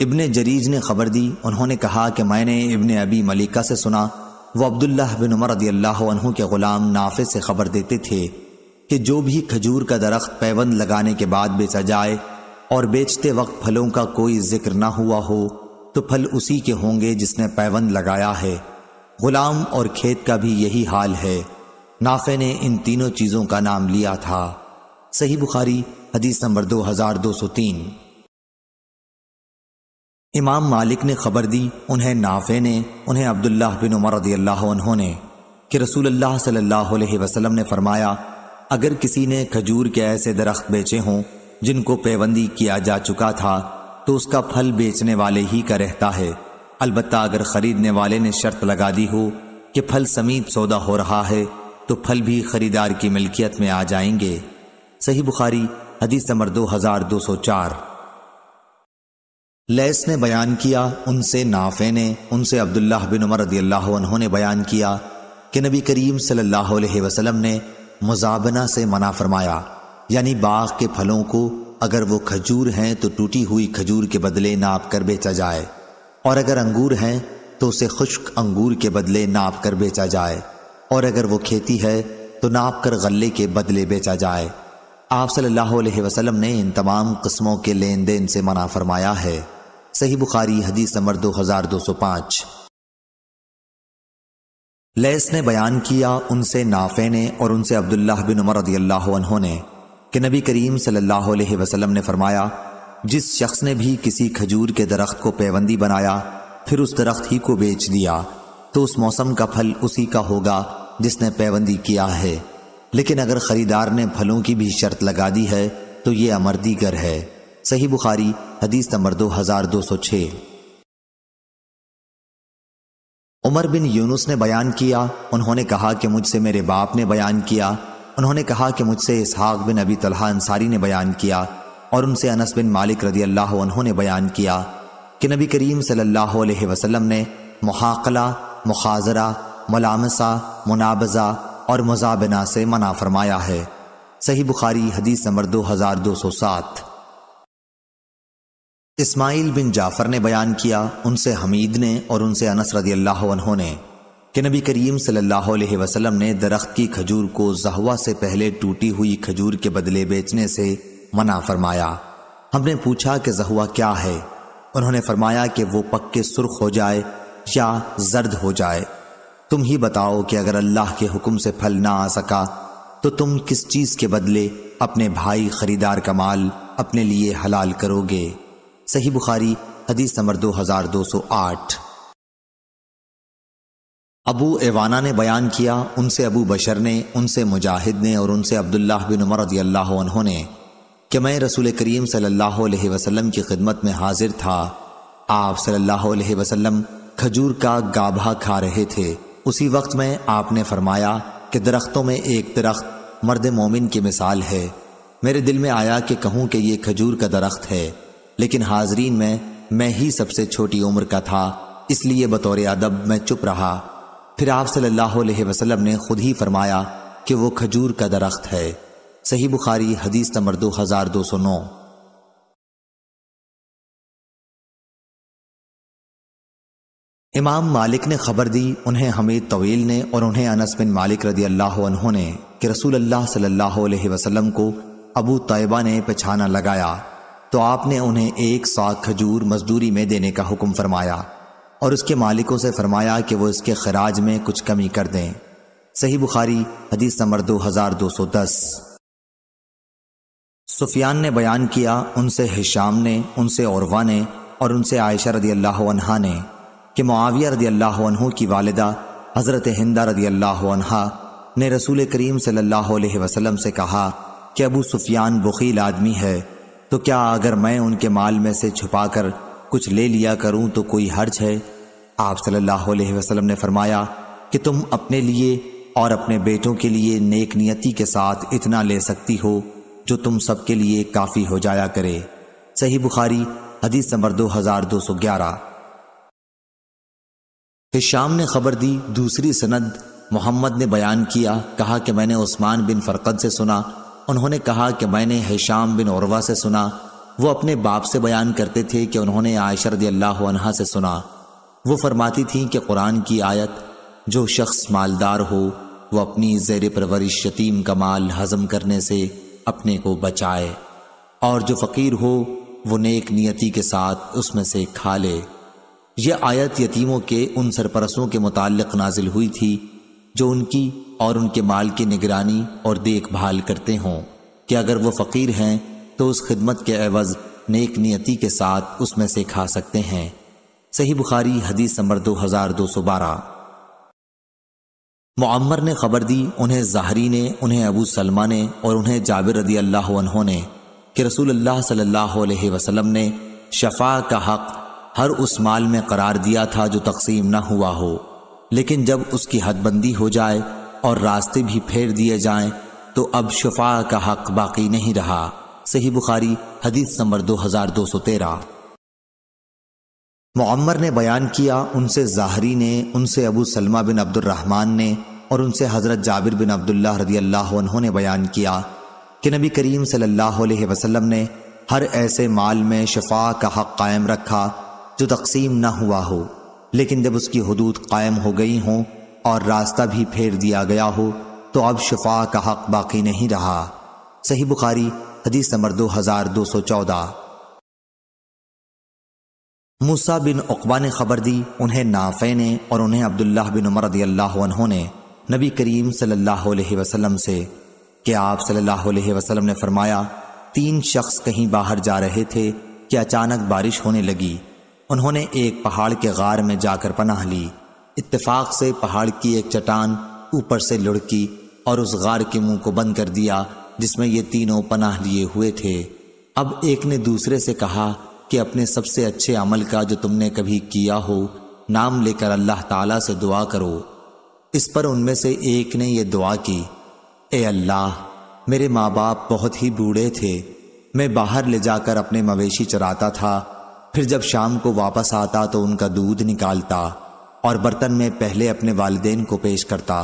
इब्ने जरीज ने खबर दी उन्होंने कहा कि मैंने इब्ने अबी मलिका से सुना वो अब्दुल्ला बिन उमर रदील्लाहु के ग़ुलाम नाफे से खबर देते थे कि जो भी खजूर का दरख्त पैवंद लगाने के बाद बेचा जाए और बेचते वक्त फलों का कोई जिक्र ना हुआ हो तो फल उसी के होंगे जिसने पैवंद लगाया है गुलाम और खेत का भी यही हाल है नाफे ने इन तीनों चीज़ों का नाम लिया था सही बुखारी हदीस नंबर दो हजार दो सौ तीन इमाम मालिक ने खबर दी उन्हें नाफे ने उन्हें अब्दुल्लाह बिन उमर रदी अल्लाह कि रसूल अल्लाह सल्लल्लाहु अलैहि वसल्लम ने फरमाया अगर किसी ने खजूर के ऐसे दरख्त बेचे हों जिनको पेबंदी किया जा चुका था तो उसका फल बेचने वाले ही का रहता है अलबत् अगर ख़रीदने वाले ने शर्त लगा दी हो कि फल समीत सौदा हो रहा है तो फल भी खरीदार की मिल्कियत में आ जाएंगे सही बुखारी हदीस नंबर दो हजार दो सौ चार लैस ने बयान किया उनसे नाफे ने उनसे अब्दुल्ला बिन उमर रदील्ला ने बयान किया कि नबी करीम सल्लल्लाहु अलैहि वसल्लम ने मुजाबना से मना फरमाया यानी बाग के फलों को अगर वो खजूर हैं तो टूटी हुई खजूर के बदले नाप कर बेचा जाए और अगर अंगूर हैं तो उसे खुश्क अंगूर के बदले नाप कर बेचा जाए और अगर वो खेती है तो नाप कर गले के बदले बेचा जाए आप सल्लल्लाहु अलैहि वसल्लम ने इन तमाम कस्मों के लेन देन से मना फरमाया है सही बुखारी हदीस नंबर दो हजार दो सौ ने बयान किया उनसे नाफे ने और उनसे अब्दुल्ला बिन उमर अल्लाह ने कि नबी करीम सल्लल्लाहु अलैहि वसल्लम ने फरमाया जिस शख्स ने भी किसी खजूर के दरख्त को पैबंदी बनाया फिर उस दरख्त ही को बेच दिया तो उस मौसम का फल उसी का होगा जिसने पैबंदी किया है लेकिन अगर खरीदार ने फलों की भी शर्त लगा दी है तो ये अमरदीगर है सही बुखारी हदीस नंबर दो हजार दो सौ छः उमर बिन यूनुस ने बयान किया उन्होंने कहा कि मुझसे मेरे बाप ने बयान किया उन्होंने कहा कि मुझसे इसहाक बिन अबी तलहा अंसारी ने बयान किया और उनसे अनस बिन मालिक रदी अल्लाह उन्होंने बयान किया कि नबी करीम सल्लल्लाहु अलैहि वसल्लम ने मुहाकला मुखाजरा मलामसा मुनाबजा और मज़ाबना से मना फरमाया है सही बुखारी हदीस नंबर दो हजार दो सौ सात इस्माइल बिन जाफर ने बयान किया उनसे हमीद ने और उनसे अनस रदी अल्लाह ने कि नबी करीम सल्लल्लाहु अलैहि वसल्लम ने दरख्त की खजूर को जहवा से पहले टूटी हुई खजूर के बदले बेचने से मना फरमाया हमने पूछा कि जहवा क्या है उन्होंने फरमाया कि वो पक्के सुर्ख हो जाए या जर्द हो जाए तुम ही बताओ कि अगर अल्लाह के हुक्म से फल ना आ सका तो तुम किस चीज़ के बदले अपने भाई खरीदार का माल अपने लिए हलाल करोगे सही बुखारी हदीस नंबर 2208 अबू एवाना ने बयान किया उनसे अबू बशर ने उनसे मुजाहिद ने और उनसे अब्दुल्ला बिन उमर अल्लाह ने कि मैं रसूल करीम सल्लल्लाहु अलैहि वसल्लम की खिदमत में हाजिर था आप सल्लल्लाहु अलैहि वसल्लम खजूर का गाभा खा रहे थे उसी वक्त में आपने फरमाया कि दरख्तों में एक दरख्त मर्द मोमिन की मिसाल है मेरे दिल में आया कि कहूँ कि ये खजूर का दरख्त है लेकिन हाजरीन में मैं ही सबसे छोटी उम्र का था इसलिए बतौर अदब मैं चुप रहा फिर आप सल्लल्लाहु अलैहि वसल्लम ने खुद ही फरमाया कि वो खजूर का दरख्त है सही बुखारी हदीस नंबर दो हजार दो सौ नौ इमाम मालिक ने खबर दी उन्हें हमीद तवील ने और उन्हें अनस बिन मालिक रदी अल्लाह ने कि रसूल अल्लाह सल्लल्लाहु अलैहि वसल्लम को अबू तयबा ने पिछाना लगाया तो आपने उन्हें एक साख खजूर मजदूरी में देने का हुक्म फरमाया और उसके मालिकों से फरमाया कि वो इसके खराज में कुछ कमी कर दें सही बुखारी हदीस नंबर दो हजार दो सौ दस सुफियान ने बयान किया उनसे हिशाम ने उनसे औरवा ने और उनसे आयशा रदी अल्लाह ने कि मुआविया रदी अल्लाह की वालदा हज़रत हिंदा रदी अल्लाह ने रसूल करीम सल्लल्लाहु वसलम से कहा कि अबू सुफियान बखील आदमी है तो क्या अगर मैं उनके माल में से छुपाकर कुछ ले लिया करूं तो कोई हर्ज है आप सल्लल्लाहु अलैहि वसल्लम ने फरमाया कि तुम अपने लिए और अपने बेटों के लिए नेक नियति के साथ इतना ले सकती हो जो तुम सबके लिए काफ़ी हो जाया करे सही बुखारी हदीस नंबर दो हजार दो सौ ग्यारह हिशाम ने खबर दी दूसरी सनद मोहम्मद ने बयान किया कहा कि मैंने उस्मान बिन फरकत से सुना उन्होंने कहा कि मैंने हैशाम बिन औरवा से सुना वो अपने बाप से बयान करते थे कि उन्होंने आयशा रदी से सुना वो फरमाती थी कि कुरान की आयत जो शख्स मालदार हो वो अपनी जैर परवरिश यतीम का माल हजम करने से अपने को बचाए और जो फ़कीर हो वो नेक नियति के साथ उसमें से खा ले यह आयत यतीमों के उन सरपरसों के मुतालिक नाजिल हुई थी जो उनकी और उनके माल की निगरानी और देखभाल करते हों कि अगर वो फ़कीर हैं तो उस खिदमत के एवज़ नेक नियति के साथ उसमें से खा सकते हैं सही बुखारी हदीस नंबर दो हज़ार दो सौ बारह मम्मर ने खबर दी उन्हें जहरी ने उन्हें अबू सलमा ने और उन्हें जाबिर रदी अल्लाह ने कि रसूल अल्लाह सल्लल्लाहु अलैहि वसल्लम ने शफा का हक हर उस माल में करार दिया था जो तकसीम न हुआ हो लेकिन जब उसकी हदबंदी हो जाए और रास्ते भी फेर दिए जाएं तो अब शफा का हक बाकी नहीं रहा सही बुखारी हदीस नंबर दो हजार दो सौ तेरह मम्मर ने बयान किया उनसे जाहरी ने उनसे अबू सलमा बिन अब्दुलरहमान ने और उनसे हज़रत जाबिर बिन अब्दुल्ला रदी अल्लाह उन्होंने बयान किया कि नबी करीम सल्लल्लाहु अलैहि वसल्लम ने हर ऐसे माल में शफा का हक कायम रखा जो तकसीम ना हुआ हो लेकिन जब उसकी हदूद कायम हो गई हों और रास्ता भी फेर दिया गया हो तो अब शफा का हक बाकी नहीं रहा सही बुखारी हदीस नंबर दो हजार दो सौ चौदह मूसा बिन अकबा ने खबर दी उन्हें नाफे ने और उन्हें अब्दुल्ला बिन उमर ने नबी करीम सल्लल्लाहु अलैहि वसल्लम से कि आप सल्लल्लाहु अलैहि वसल्लम ने फरमाया तीन शख्स कहीं बाहर जा रहे थे कि अचानक बारिश होने लगी उन्होंने एक पहाड़ के गार में जाकर पनाह ली इत्तेफाक से पहाड़ की एक चट्टान ऊपर से लुढ़की और उस गार के मुंह को बंद कर दिया जिसमें ये तीनों पनाह लिए हुए थे अब एक ने दूसरे से कहा कि अपने सबसे अच्छे अमल का जो तुमने कभी किया हो नाम लेकर अल्लाह ताला से दुआ करो इस पर उनमें से एक ने यह दुआ की ए अल्लाह मेरे माँ बाप बहुत ही बूढ़े थे मैं बाहर ले जाकर अपने मवेशी चराता था फिर जब शाम को वापस आता तो उनका दूध निकालता और बर्तन में पहले अपने वालदेन को पेश करता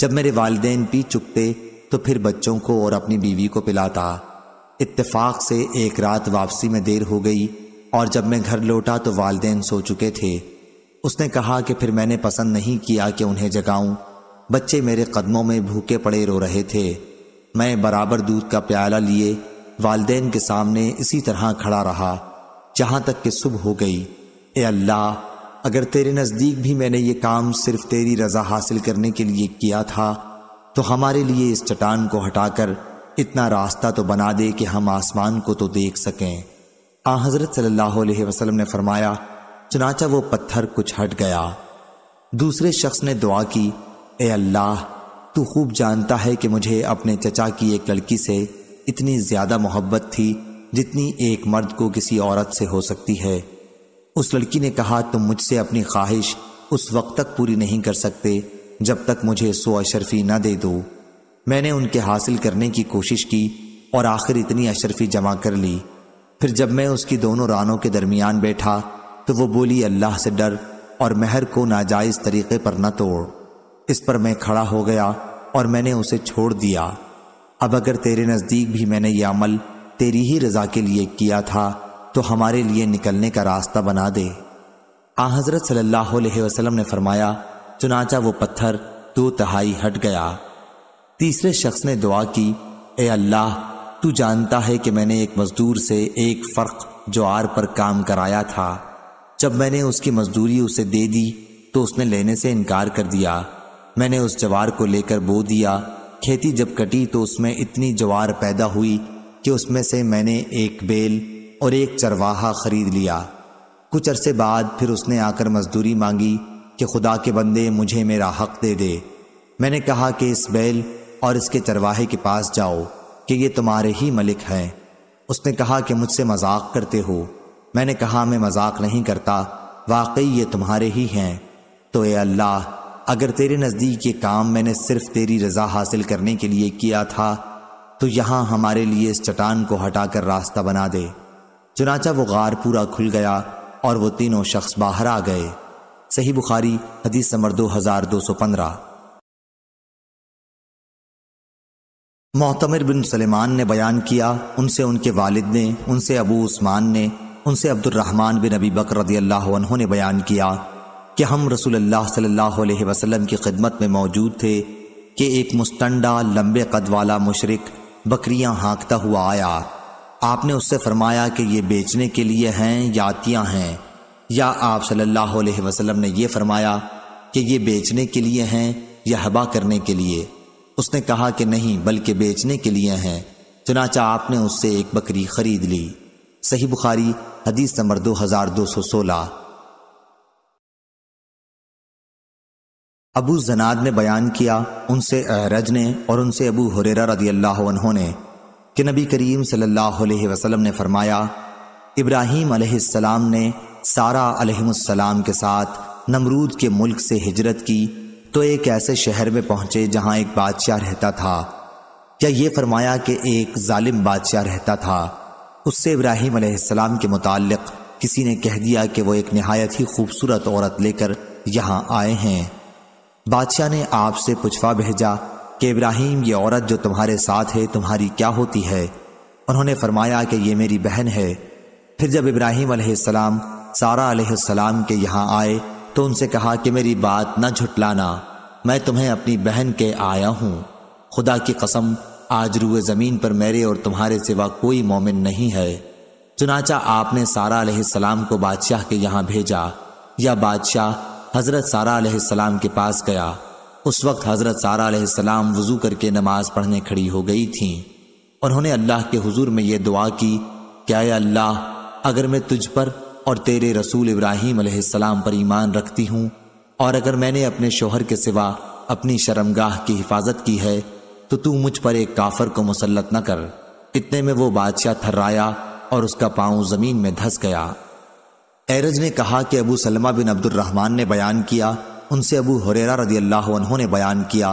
जब मेरे वालदेन पी चुकते तो फिर बच्चों को और अपनी बीवी को पिलाता इत्तेफाक से एक रात वापसी में देर हो गई और जब मैं घर लौटा तो वालदेन सो चुके थे उसने कहा कि फिर मैंने पसंद नहीं किया कि उन्हें जगाऊं बच्चे मेरे कदमों में भूखे पड़े रो रहे थे मैं बराबर दूध का प्याला लिए वालदेन के सामने इसी तरह खड़ा रहा जहाँ तक कि सुबह हो गई ए अल्लाह अगर तेरे नज़दीक भी मैंने ये काम सिर्फ तेरी रज़ा हासिल करने के लिए किया था तो हमारे लिए इस चट्टान को हटाकर इतना रास्ता तो बना दे कि हम आसमान को तो देख सकें आ हज़रत सल्लल्लाहु अलैहि वसल्लम ने फरमाया चनाचा वो पत्थर कुछ हट गया दूसरे शख्स ने दुआ की ए अल्लाह तू खूब जानता है कि मुझे अपने चचा की एक लड़की से इतनी ज़्यादा मोहब्बत थी जितनी एक मर्द को किसी औरत से हो सकती है उस लड़की ने कहा तुम मुझसे अपनी ख्वाहिश उस वक्त तक पूरी नहीं कर सकते जब तक मुझे सो अशरफी न दे दो मैंने उनके हासिल करने की कोशिश की और आखिर इतनी अशरफी जमा कर ली फिर जब मैं उसकी दोनों रानों के दरमियान बैठा तो वो बोली अल्लाह से डर और महर को नाजायज तरीके पर न तोड़ इस पर मैं खड़ा हो गया और मैंने उसे छोड़ दिया अब अगर तेरे नज़दीक भी मैंने यह अमल तेरी ही रजा के लिए किया था तो हमारे लिए निकलने का रास्ता बना दे आ हजरत सल्लल्लाहु अलैहि वसल्लम ने फरमाया चुनाचा वो पत्थर दो तहाई हट गया तीसरे शख्स ने दुआ की ए अल्लाह तू जानता है कि मैंने एक मजदूर से एक फ़र्क ज्वार पर काम कराया था जब मैंने उसकी मजदूरी उसे दे दी तो उसने लेने से इनकार कर दिया मैंने उस जवार को लेकर बो दिया खेती जब कटी तो उसमें इतनी जवार पैदा हुई कि उसमें से मैंने एक बेल और एक चरवाहा खरीद लिया कुछ अरसे बाद फिर उसने आकर मजदूरी मांगी कि खुदा के बंदे मुझे मेरा हक दे दे मैंने कहा कि इस बैल और इसके चरवाहे के पास जाओ कि ये तुम्हारे ही मलिक हैं उसने कहा कि मुझसे मजाक करते हो मैंने कहा मैं मजाक नहीं करता वाकई ये तुम्हारे ही हैं तो ए अल्लाह अगर तेरे नज़दीक ये काम मैंने सिर्फ तेरी रज़ा हासिल करने के लिए किया था तो यहाँ हमारे लिए इस चट्टान को हटाकर रास्ता बना दे चुनाचा वो गार पूरा खुल गया और वो तीनों शख्स बाहर आ गए सही बुखारी हदीस नंबर दो हजार दो सौ पंद्रह मोहतमर बिन सलेमान ने बयान किया उनसे उनके वालिद ने उनसे अबू उस्मान ने उनसे अब्दुलरहमान बिन अबी बकर अल्लाह ने बयान किया कि हम रसूल अल्लाह सल्लल्लाहु अलैहि वसल्लम की खिदमत में मौजूद थे कि एक मुस्तंडा लंबे कद वाला मुशरक बकरियां हाँकता हुआ आया आपने उससे फरमाया कि ये बेचने के लिए हैं यातियां हैं या आप सल्लल्लाहु अलैहि वसल्लम ने यह फरमाया कि ये बेचने के लिए हैं या हबा करने के लिए उसने कहा कि नहीं बल्कि बेचने के लिए हैं चुनाचा आपने उससे एक बकरी खरीद ली सही बुखारी हदीस नंबर दो हजार दो सौ सोलह अबू जनाद ने बयान किया उनसे अहरज ने और उनसे अबू हुरेरा रदी अल्लाह ने कि नबी करीम सल्लल्लाहु वसलम ने फरमाया इब्राहिम अलैहिस्सलाम ने सारा अलैहिस्सलाम के साथ नमरूद के मुल्क से हिजरत की तो एक ऐसे शहर में पहुंचे जहां एक बादशाह रहता था क्या ये फरमाया कि एक जालिम बादशाह रहता था उससे इब्राहिम अलैहिस्सलाम के मुतल किसी ने कह दिया कि वह एक नहायत ही खूबसूरत औरत लेकर यहाँ आए हैं बादशाह ने आपसे पुछवा भेजा कि इब्राहिम ये औरत जो तुम्हारे साथ है तुम्हारी क्या होती है उन्होंने फरमाया कि ये मेरी बहन है फिर जब इब्राहिम अलैहिस्सलाम सारा अलैहिस्सलाम के यहाँ आए तो उनसे कहा कि मेरी बात न झुटलाना मैं तुम्हें अपनी बहन के आया हूँ खुदा की कसम आज रूए ज़मीन पर मेरे और तुम्हारे सिवा कोई मोमिन नहीं है चुनाचा आपने सारा सलाम को बादशाह के यहाँ भेजा या बादशाह हज़रत सारा आसमाम के पास गया उस वक्त हज़रत सारा आसमाम वज़ू करके नमाज पढ़ने खड़ी हो गई थी उन्होंने अल्लाह के हुजूर में ये दुआ की क्या अल्लाह अगर मैं तुझ पर और तेरे रसूल इब्राहिम सलाम पर ईमान रखती हूँ और अगर मैंने अपने शोहर के सिवा अपनी शर्मगाह की हिफाजत की है तो तू मुझ पर एक काफर को मुसलत न कर इतने में वो बादशाह थर्राया और उसका पाँव ज़मीन में धस गया एरज ने कहा कि अबू सलमा बिन अब्दुलरहमान ने बयान किया उनसे अबू हुररा रदी अल्लाह ने बयान किया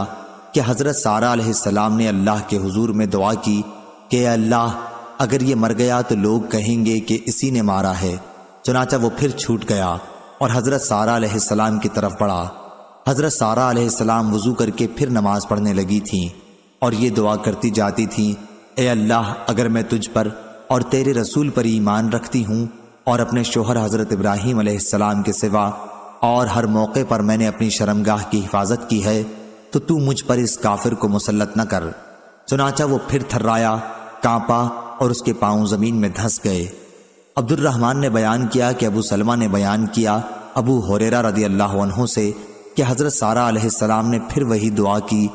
कि हज़रत सारा सलाम ने अल्लाह के हुजूर में दुआ की कि अल्लाह अगर ये मर गया तो लोग कहेंगे कि इसी ने मारा है चुनाचा वो फिर छूट गया और हज़रत सारा सलाम की तरफ बढ़ा हज़रत सारा सलाम वज़ू करके फिर नमाज पढ़ने लगी थी और ये दुआ करती जाती थी ए अल्लाह अगर मैं तुझ पर और तेरे रसूल पर ईमान रखती हूँ और अपने शोहर हज़रत इब्राहिम आसमाम के सिवा और हर मौके पर मैंने अपनी शर्मगाह की हिफाजत की है तो तू मुझ पर इस काफिर को मुसलत न कर चुनाचा वो फिर थर्राया कांपा और उसके पाँव ज़मीन में धंस गए अब्दुलरहमान ने बयान किया कि अबू सलमा ने बयान किया अबू होरेरा रदी अल्लाह से कि हज़रत सारा सलाम ने फिर वही दुआ की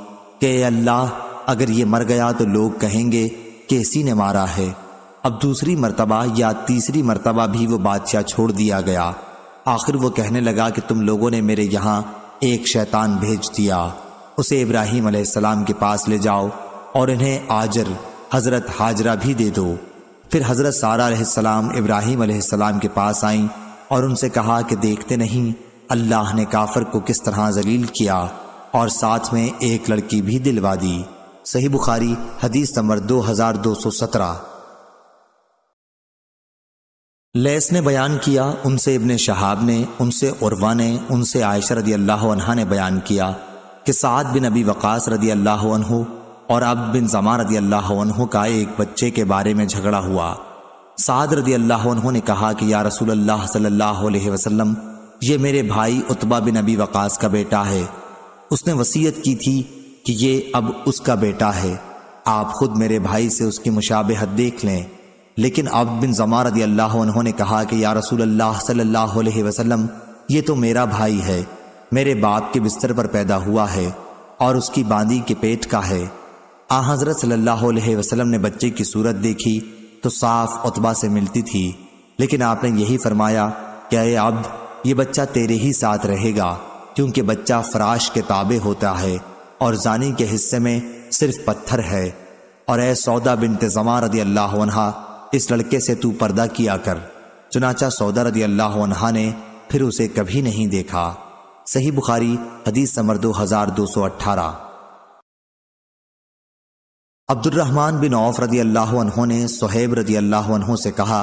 कि अल्लाह अगर ये मर गया तो लोग कहेंगे कि इसी ने मारा है अब दूसरी मरतबा या तीसरी मरतबा भी वो बादशाह छोड़ दिया गया आखिर वो कहने लगा कि तुम लोगों ने मेरे यहाँ एक शैतान भेज दिया उसे इब्राहिम सलाम के पास ले जाओ और इन्हें आजर हज़रत हाजरा भी दे दो फिर हज़रत सारा इब्राहिम सलाम के पास आईं और उनसे कहा कि देखते नहीं अल्लाह ने काफर को किस तरह जलील किया और साथ में एक लड़की भी दिलवा दी सही बुखारी हदीस नंबर दो हज़ार दो सौ सत्रह लेस ने बयान किया उनसे इबन शहाब ने उनसे उर्वा ने उनसे आयशा रदी अल्लाह ने बयान किया कि साद बिन अबी वक़ास रदी अल्लाह और अब बिन जमा रदी अल्लाह का एक बच्चे के बारे में झगड़ा हुआ साद रदी अल्लाह ने कहा कि या रसूल अल्लाह सल्लल्लाहु अलैहि वसल्लम ये मेरे भाई उतबा बिन अबी वक़ास का बेटा है उसने वसीयत की थी कि ये अब उसका बेटा है आप खुद मेरे भाई से उसकी मुशाबहत देख लें लेकिन आबद बिन जमार रदी अल्लाह उन्होंने कहा कि या रसूल अल्लाह सल्लल्लाहु अलैहि वसल्लम ये तो मेरा भाई है मेरे बाप के बिस्तर पर पैदा हुआ है और उसकी बांदी के पेट का है आ हजरत सल्लल्लाहु अलैहि वसल्लम ने बच्चे की सूरत देखी तो साफ उतबा से मिलती थी लेकिन आपने यही फरमाया कि अरे अब ये बच्चा तेरे ही साथ रहेगा क्योंकि बच्चा फराश के ताबे होता है और जानी के हिस्से में सिर्फ पत्थर है और ए सौदा बिन जमा रदी अल्लाह इस लड़के से तू पर्दा किया कर चुनाचा सौदा रदी अल्लाह अनहा ने फिर उसे कभी नहीं देखा सही बुखारी हदीस समर दो हजार दो सौ अट्ठारह अब्दुलरहमान बिन औफ रदी अल्लाह ने सोहेब रदी अल्लाह अनहों से कहा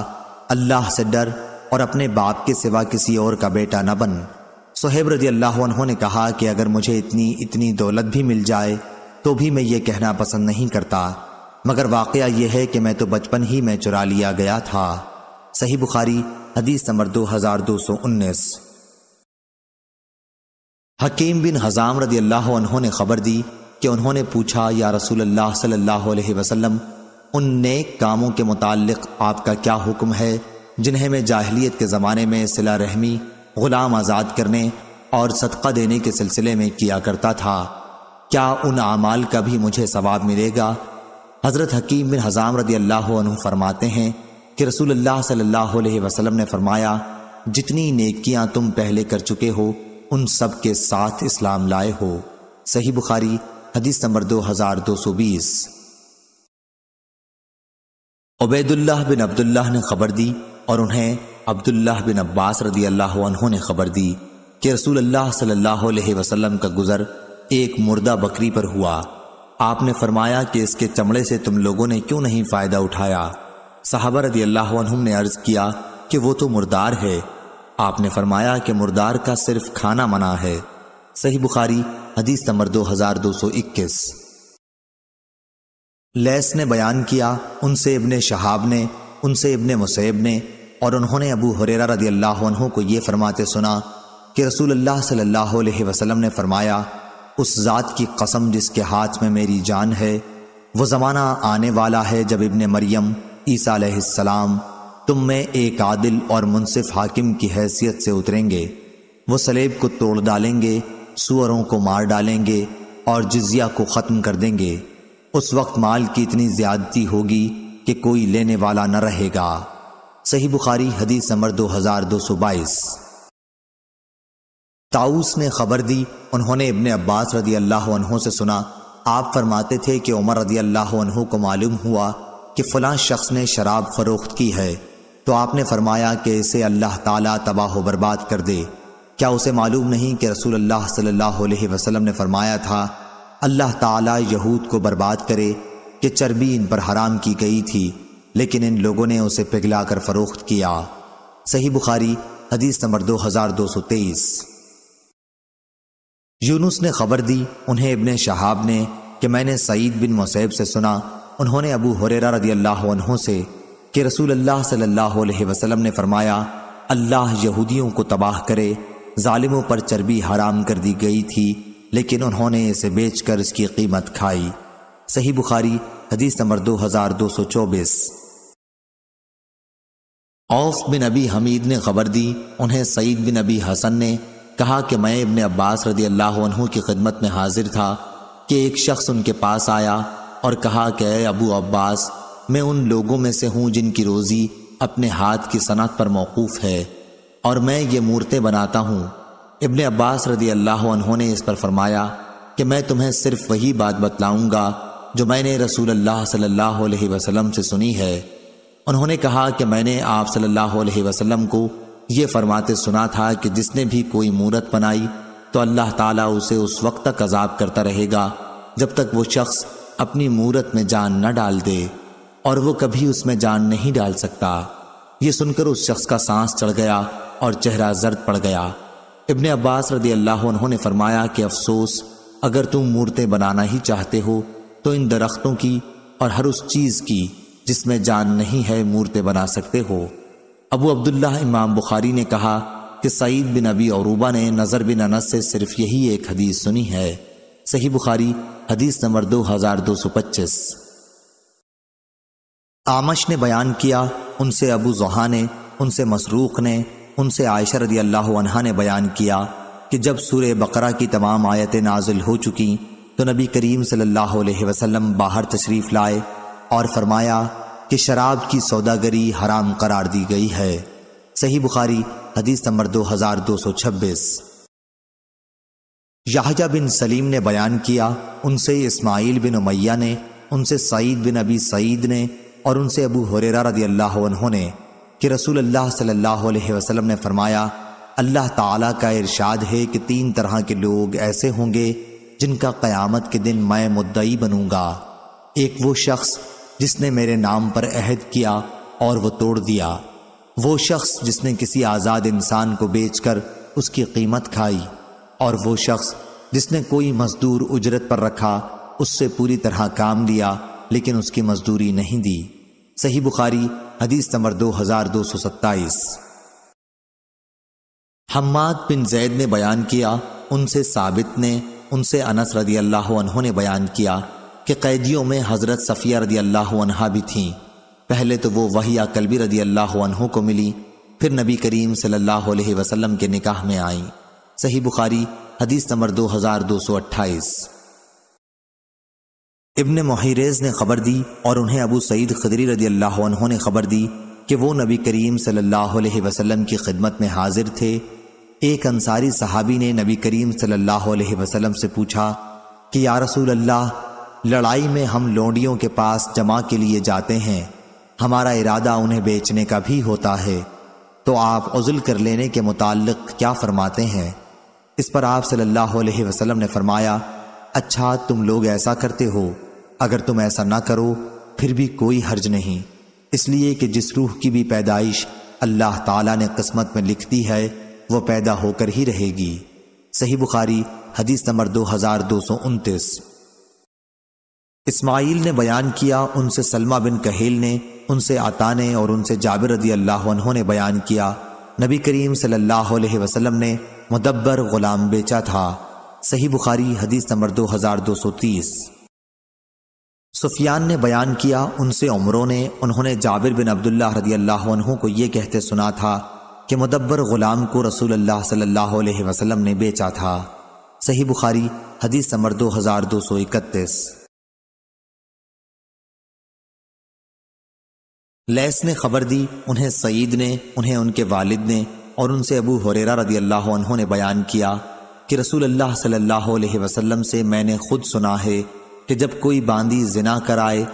अल्लाह से डर और अपने बाप के सिवा किसी और का बेटा न बन सोहेब रदी अल्लाह ने कहा कि अगर मुझे इतनी इतनी दौलत भी मिल जाए तो भी मैं ये कहना पसंद नहीं करता मगर वाक़ यह है कि मैं तो बचपन ही में चुरा लिया गया था सही बुखारी हदीस नंबर दो हजार दो सौ उन्नीस हकीम बिन हजाम रदी अल्लाह ने खबर दी कि उन्होंने पूछा या रसूल अल्लाह सल्लल्लाहु अलैहि वसल्लम उन नेक कामों के मुतालिक आपका क्या हुक्म है जिन्हें मैं जाहलीत के ज़माने में सिला रहमी ग़ुलाम आज़ाद करने और सदका देने के सिलसिले में किया करता था क्या उन अमाल का भी मुझे सवाब मिलेगा हज़रत हकीम बिन हज़ाम रदी अल्लाह फरमाते हैं कि रसूल अल्लाह सल्लल्लाहु अलैहि वसल्लम ने फरमाया जितनी नेकियां तुम पहले कर चुके हो उन सब के साथ इस्लाम लाए हो सही बुखारी हदीस नंबर दो हजार दो सौ बीस उबैदुल्लाह बिन अब्दुल्लाह ने खबर दी और उन्हें अब्दुल्लाह बिन अब्बास रदी अल्लाह ने खबर दी कि रसूल अल्लाह सल्लल्लाहु अलैहि वसल्लम का गुजर एक मुर्दा बकरी पर हुआ आपने फरमाया कि इसके चमड़े से तुम लोगों ने क्यों नहीं फ़ायदा उठाया साहबर रदी अल्लाह ने अर्ज़ किया कि वो तो मुर्दार है आपने फरमाया कि मुर्दार का सिर्फ खाना मना है सही बुखारी हदीस नंबर दो हजार दो सौ इक्कीस लेस ने बयान किया उनसे इबन शहाब ने उनसे इबन मुसैब ने और उन्होंने अबू हुरेरा रदी अल्लाह को यह फरमाते सुना कि रसूल अल्लाह सल्लल्लाहु ने फरमाया उस ज़ात की कसम जिसके हाथ में मेरी जान है वो ज़माना आने वाला है जब इबन मरियम ईसा सलाम तुम में एक आदिल और मुनसिफ हाकिम की हैसियत से उतरेंगे वो सलेब को तोड़ डालेंगे सुअरों को मार डालेंगे और जिजिया को ख़त्म कर देंगे उस वक्त माल की इतनी ज्यादती होगी कि कोई लेने वाला न रहेगा सही बुखारी हदीस नंबर दो हजार दो सौ बाईस ताऊस ने खबर दी उन्होंने इबन अब्बास रदी अल्लाह से सुना आप फरमाते थे कि उमर रदी अल्लाह को मालूम हुआ कि फ़लां शख्स ने शराब फरोख्त की है तो आपने फरमाया कि इसे अल्लाह ताला तबाह बर्बाद कर दे क्या उसे मालूम नहीं कि रसूल अल्लाह सल्लल्लाहु अलैहि वसल्लम ने फरमाया था अल्लाह ताला यहूद को बर्बाद करे कि चर्बी इन पर हराम की गई थी लेकिन इन लोगों ने उसे पिघला कर फरोख्त किया सही बुखारी हदीस नंबर दो हज़ार दो सौ तेईस यूनुस ने खबर दी उन्हें इब्ने शहाब ने कि मैंने सईद बिन मुसैब से सुना उन्होंने अबू हुरेरा रदी अल्लाह से कि रसूल अल्लाह सल्लल्लाहु अलैहि वसल्लम ने फरमाया अल्लाह यहूदियों को तबाह करे ालिमों पर चर्बी हराम कर दी गई थी लेकिन उन्होंने इसे बेचकर इसकी कीमत खाई सही बुखारी हदीस नंबर दो हजार दो सौ चौबीस औफ बिन अबी हमीद ने खबर दी उन्हें सईद बिन अबी हसन ने कहा कि मैं इबन अब्बास रदी अल्लाह की खिदमत में हाजिर था कि एक शख्स उनके पास आया और कहा कि अबू अब्बास मैं उन लोगों में से हूँ जिनकी रोज़ी अपने हाथ की सनत पर मौकूफ़ है और मैं ये मूर्तें बनाता हूँ इबन अब्बास रदी अल्लाह ने इस पर फरमाया कि मैं तुम्हें सिर्फ वही बात बतलाऊँगा जो मैंने रसूल अल्लाह सल्ला वसलम से सुनी है उन्होंने कहा कि मैंने आप सल्ला वसलम को ये फरमाते सुना था कि जिसने भी कोई मूर्त बनाई तो अल्लाह ताला उसे उस वक्त तक अजाब करता रहेगा जब तक वो शख्स अपनी मूरत में जान न डाल दे और वो कभी उसमें जान नहीं डाल सकता ये सुनकर उस शख्स का सांस चढ़ गया और चेहरा जर्द पड़ गया इबन अब्बास रदी अल्लाह उन्होंने फरमाया कि अफसोस अगर तुम मूर्तें बनाना ही चाहते हो तो इन दरख्तों की और हर उस चीज़ की जिसमें जान नहीं है मूर्तें बना सकते हो अबू अब्दुल्ला इमाम बुखारी ने कहा कि सईद बिन अबी औरूबा ने नज़र बिन अनस से सिर्फ यही एक हदीस सुनी है सही बुखारी हदीस नंबर दो हजार दो सौ पच्चीस आमश ने बयान किया उनसे अबू जहा ने उनसे मसरूक ने उनसे आयशर रदी अल्लाह ने बयान किया कि जब सूर्य बकरा की तमाम आयतें नाजिल हो चुकी तो नबी करीम सल्लल्लाहु अलैहि वसल्लम बाहर तशरीफ़ लाए और फरमाया कि शराब की सौदागरी हराम करार दी गई है सही बुखारी हदीस नंबर दो हजार दो सौ छब्बीस याहजा बिन सलीम ने बयान किया उनसे इस्माइल बिन उमैया ने उनसे सईद बिन अबी सईद ने और उनसे अबू हुरेरा रदी अल्लाह ने कि रसूल अल्लाह सल्लल्लाहु अलैहि वसल्लम ने फरमाया अल्लाह ताला का इरशाद है कि तीन तरह के लोग ऐसे होंगे जिनका क़यामत के दिन मैं मुद्दई बनूंगा एक वो शख्स जिसने मेरे नाम पर अहद किया और वो तोड़ दिया वो शख्स जिसने किसी आज़ाद इंसान को बेचकर उसकी कीमत खाई और वो शख्स जिसने कोई मजदूर उजरत पर रखा उससे पूरी तरह काम लिया लेकिन उसकी मजदूरी नहीं दी सही बुखारी हदीस नंबर दो हजार दो सौ सत्ताईस हम्माद बिन जैद ने बयान किया उनसे साबित ने उनसे अनस रदी अल्लाह ने बयान किया कि कैदियों में हज़रत सफ़िया रदी अल्लाह अनहा भी थीं पहले तो वो वही अकलबी रदी अल्लाह अनहों को मिली फिर नबी करीम सल्लल्लाहु अलैहि वसल्लम के निकाह में आई सही बुखारी हदीस नंबर दो हज़ार दो सौ अट्ठाईस इब्न महिरेज ने खबर दी और उन्हें अबू सईद खदरी रदी अल्लाह अनहों ने खबर दी कि वो नबी करीम सल्लल्लाहु अलैहि वसल्लम की खिदमत में हाजिर थे एक अंसारी सहाबी ने नबी करीम सल्लल्लाहु अलैहि वसल्लम से पूछा कि या रसूल अल्लाह लड़ाई में हम लोंडियों के पास जमा के लिए जाते हैं हमारा इरादा उन्हें बेचने का भी होता है तो आप उजुल कर लेने के मुतालिक क्या फरमाते हैं इस पर आप सल्लल्लाहु अलैहि वसल्लम ने फरमाया अच्छा तुम लोग ऐसा करते हो अगर तुम ऐसा ना करो फिर भी कोई हर्ज नहीं इसलिए कि जिस रूह की भी पैदाइश अल्लाह ताला ने किस्मत में लिख दी है वो पैदा होकर ही रहेगी सही बुखारी हदीस नंबर दो हजार दो सौ उनतीस इस्माइल ने बयान किया उनसे सलमा बिन कहेल ने उनसे आता ने और उनसे जाबिर रजी अल्लाह ने बयान किया नबी करीम सल्लल्लाहु अलैहि वसल्लम ने मुदब्बर गुलाम बेचा था सही बुखारी हदीस नंबर दो हजार दो सौ तीस सुफियान ने बयान किया उनसे उमरों ने उन्होंने जाबिर बिन अब्दुल्ला रदी अल्लाह को ये कहते सुना था कि मुदब्बर गुलाम को रसूल अल्लाह सल्लल्लाहु अलैहि वसल्लम ने बेचा था सही बुखारी हदीस नंबर दो हजार दो सौ इकतीस लैस ने खबर दी उन्हें सईद ने उन्हें उनके वालिद ने और उनसे अबू हुरेरा रदी अल्लाह ने बयान किया कि रसूल अल्लाह सल्लल्लाहु अलैहि वसल्लम से मैंने खुद सुना है कि जब कोई बांदी जिना कराए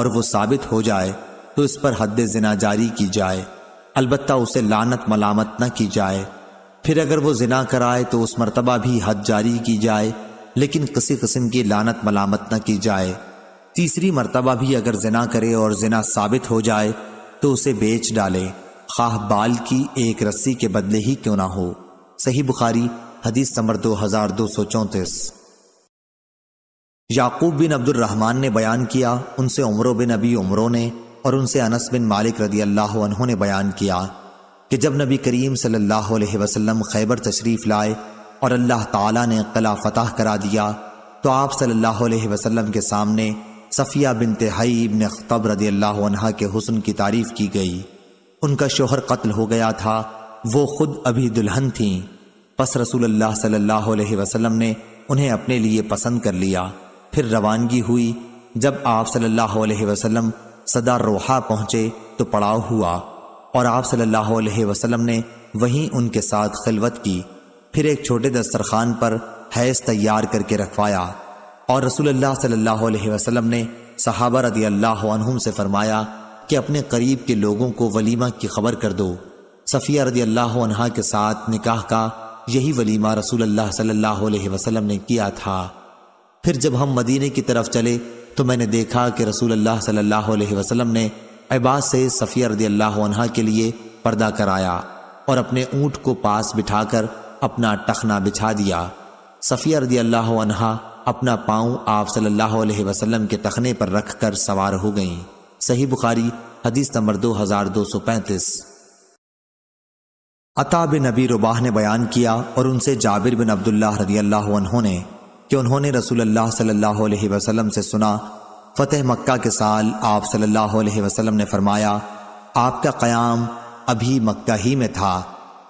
और वो साबित हो जाए तो इस पर हद जिना जारी की जाए अलबत् उसे लानत मलामत न की जाए फिर अगर वो जिना कराए तो उस मरतबा भी हद जारी की जाए लेकिन किसी किस्म की लानत मलामत न की जाए तीसरी मरतबा भी अगर जना करे और जना साबित हो जाए तो उसे बेच डाले खाह बाल की एक रस्सी के बदले ही क्यों ना हो सही बुखारी हदीस नंबर दो हजार दो सौ चौंतीस याकूब बिन अब्दुलरहमान ने बयान किया उनसे उमरों बिन अबी उमरों ने और उनसे अनस बिन मालिक रदी अल्लाह ने बयान किया कि जब नबी करीम सल्लल्लाहु अलैहि वसल्लम खैबर तशरीफ़ लाए और अल्लाह ताला ने कला फतह करा दिया तो आप सल्लल्लाहु अलैहि वसल्लम के सामने सफ़िया बिन तिहाई इबन अख्तब रदी अल्लाह के हुस्न की तारीफ की गई उनका शोहर कत्ल हो गया था वो खुद अभी दुल्हन थीं बस रसूल अल्लाह सल्लल्लाहु अलैहि वसल्लम ने उन्हें अपने लिए पसंद कर लिया फिर रवानगी हुई जब आप सल्लल्लाहु अलैहि वसल्लम सदा रोहा पहुँचे तो पड़ाव हुआ और आप सल्लल्लाहु अलैहि वसल्लम ने वहीं उनके साथ खिलवत की फिर एक छोटे दस्तरखान पर हैज तैयार करके रखवाया और रसूल सल्लाम ने सहाबा रदी अल्लाह अनहुम से फरमाया कि अपने करीब के लोगों को वलीमा की खबर कर दो सफ़िया रदी अल्लाह के साथ निकाह का यही वलीमा रसूल सल्लाम ने किया था फिर जब हम मदीने की तरफ चले तो मैंने देखा कि रसूल सल्लल्लाहु वसलम ने अबास से सफ़िया रदी अल्लाह के लिए पर्दा कराया और अपने ऊँट को पास बिठाकर अपना टखना बिछा दिया सफ़िया रदी अल्लाह अपना पाँव आप सल्लल्लाहु अलैहि वसल्लम के तखने पर रखकर सवार हो गईं सही बुखारी हदीस नंबर दो हजार दो सौ पैंतीस अता बिन नबी रुबाह ने बयान किया और उनसे जाबिर बिन अब्दुल्ला रदी अल्लाह ने कि उन्होंने रसूल अल्लाह सल्लल्लाहु अलैहि वसल्लम से सुना फतेह मक्का के साल आप सल्लल्लाहु अलैहि वसल्लम ने फरमाया आपका क़याम अभी मक्का ही में था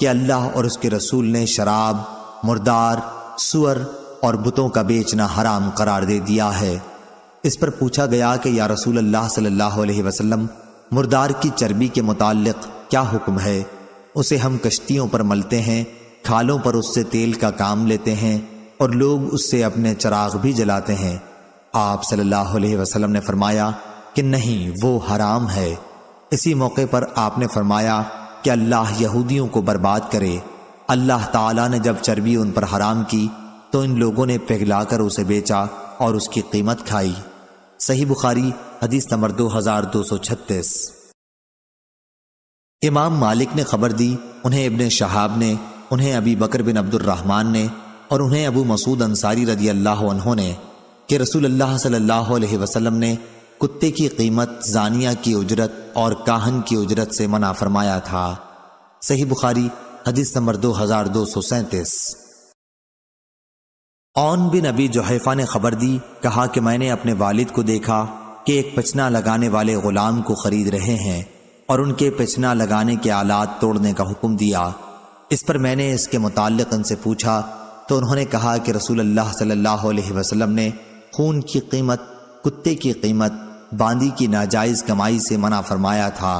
कि अल्लाह और उसके रसूल ने शराब मुर्दार सुअर और बुतों का बेचना हराम करार दे दिया है इस पर पूछा गया कि या रसूल अल्लाह सल्लल्लाहु अलैहि वसल्लम मुर्दार की चर्बी के मुतालिक क्या हुक्म है उसे हम कश्तियों पर मलते हैं खालों पर उससे तेल का काम लेते हैं और लोग उससे अपने चराग भी जलाते हैं आप सल्लल्लाहु अलैहि वसल्लम ने फरमाया कि नहीं वो हराम है इसी मौके पर आपने फरमाया कि अल्लाह यहूदियों को बर्बाद करे अल्लाह ताला ने जब चर्बी उन पर हराम की तो इन लोगों ने पिघलाकर उसे बेचा और उसकी कीमत खाई सही बुखारी हदीस नंबर दो हजार दो सौ छत्तीस इमाम मालिक ने खबर दी उन्हें इबन शहाब ने उन्हें अबी बकर बिन अब्दुलरहमान ने और उन्हें अबू मसूद अंसारी रदी अल्लाह ने कि रसूल अल्लाह सल्लल्लाहु अलैहि वसल्लम ने कुत्ते की कीमत जानिया की उजरत और काहन की उजरत से मना फरमाया था सही बुखारी हदीस नंबर दो हजार दो सौ सैंतीस औन बिन अबी जोहैफा ने खबर दी कहा कि मैंने अपने वालिद को देखा कि एक पचना लगाने वाले गुलाम को खरीद रहे हैं और उनके पचना लगाने के आलात तोड़ने का हुक्म दिया इस पर मैंने इसके मुतल उनसे पूछा तो उन्होंने कहा कि रसूल अल्लाह सल्लल्लाहु अलैहि वसल्लम ने खून की कीमत कुत्ते की कीमत बांदी की नाजायज़ कमाई से मना फरमाया था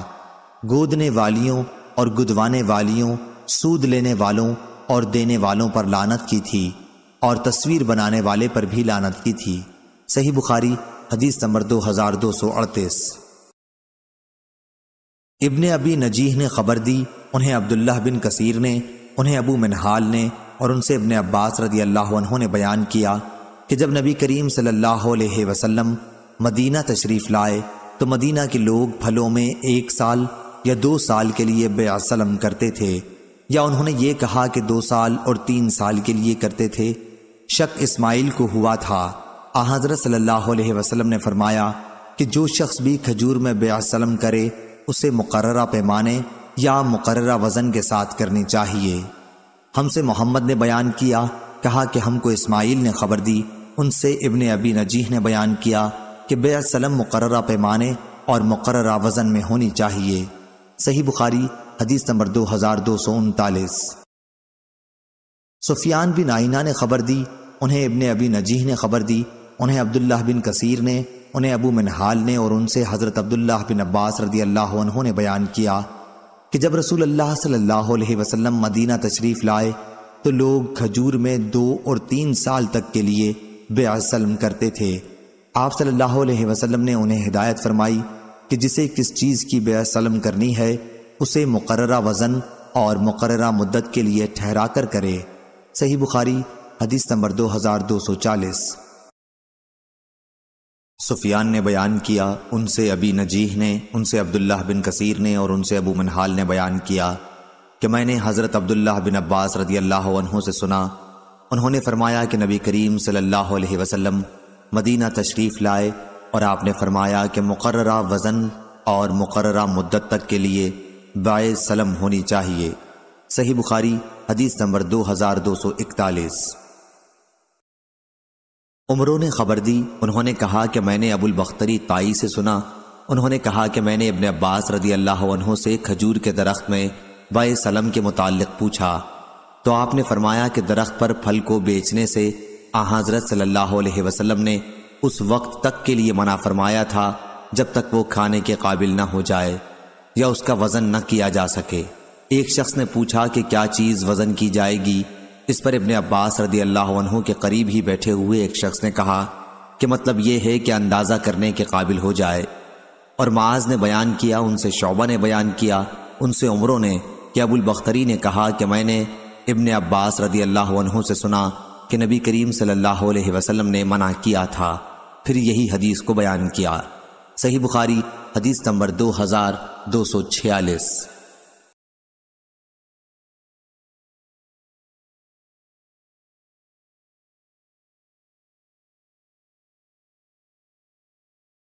गोदने वालियों और गुदवाने वालियों सूद लेने वालों और देने वालों पर लानत की थी और तस्वीर बनाने वाले पर भी लानत की थी सही बुखारी हदीस नंबर दो हजार दो सौ अड़तीस इबन अबी नजीह ने खबर दी उन्हें अब्दुल्लाह बिन कसीर ने उन्हें अबू मिनहाल ने और उनसे इबन अब्बास रदी अल्लाह ने बयान किया कि जब नबी करीम सल्लल्लाहु अलैहि वसल्लम मदीना तशरीफ़ लाए तो मदीना के लोग फलों में एक साल या दो साल के लिए बेसलम करते थे या उन्होंने ये कहा कि दो साल और तीन साल के लिए करते थे शक इस्माइल को हुआ था हजरत सल्लल्लाहु अलैहि वसल्लम ने फरमाया कि जो शख्स भी खजूर में बेसलम करे उसे मुकर्रा पैमाने या मुकर्रा वज़न के साथ करनी चाहिए हमसे मोहम्मद ने बयान किया कहा कि हमको इस्माइल ने खबर दी उनसे इबन अबी नजीह ने बयान किया कि बेसलम मुकर्रा पैमाने और मुकर्रा वज़न में होनी चाहिए सही बुखारी हदीस नंबर दो हज़ार दो सौ उनतालीस सुफियान बिन आइना ने खबर दी उन्हें इबन अबी नजीह ने खबर दी उन्हें अब्दुल्लाह बिन कसीर ने उन्हें अबू मिनहाल ने और उनसे हज़रत अब्दुल्लाह बिन अब्बास रदी अल्लाह ने बयान किया कि जब रसूल अल्लाह सल्लल्लाहु अलैहि वसल्लम मदीना तशरीफ़ लाए तो लोग खजूर में दो और तीन साल तक के लिए बेअसलम करते थे आप सल्लल्लाहु अलैहि वसल्लम ने उन्हें हिदायत फरमाई कि जिसे किस चीज़ की बेअसलम करनी है उसे मुकर्रा वज़न और मुकर्रा मुद्दत के लिए ठहरा कर करे सही बुखारी हदीस नंबर 2240 सुफियान ने बयान किया उनसे अबी नजीह ने उनसे अब्दुल्लाह बिन कसीर ने और उनसे अबू मनहाल ने बयान किया कि मैंने हज़रत अब्दुल्लाह बिन अब्बास रदी अल्लाह से सुना उन्होंने फरमाया कि नबी करीम सल्लल्लाहु अलैहि वसल्लम मदीना तशरीफ़ लाए और आपने फरमाया कि मुकर्रा वज़न और मुकर्रा मुद्दत तक के लिए बाय सलम होनी चाहिए सही बुखारी हदीस नंबर दो हजार दो सौ इकतालीस उमरों ने खबर दी उन्होंने कहा कि मैंने अबुल बख्तरी ताई से सुना उन्होंने कहा कि मैंने इबन अब्बास रदी अल्लाह से खजूर के दरख्त में बाय सलम के मुतालिक पूछा तो आपने फरमाया कि दरख्त पर फल को बेचने से आ हजरत सल्लल्लाहु ने उस वक्त तक के लिए मना फरमाया था जब तक वो खाने के काबिल ना हो जाए या उसका वजन न किया जा सके एक शख्स ने पूछा कि क्या चीज़ वज़न की जाएगी इस पर इबन अब्बास रदी अल्लाह के करीब ही बैठे हुए एक शख्स ने कहा कि मतलब यह है कि अंदाज़ा करने के काबिल हो जाए और माज ने बयान किया उनसे शोबा ने बयान किया उनसे उम्रों ने कि अबुल बख्तरी ने कहा कि मैंने इबन अब्बास रदी अल्लाह से सुना कि नबी करीम सल्लल्लाहु अलैहि वसल्लम ने मना किया था फिर यही हदीस को बयान किया सही बुखारी हदीस नंबर दो हज़ार दो सौ छियालीस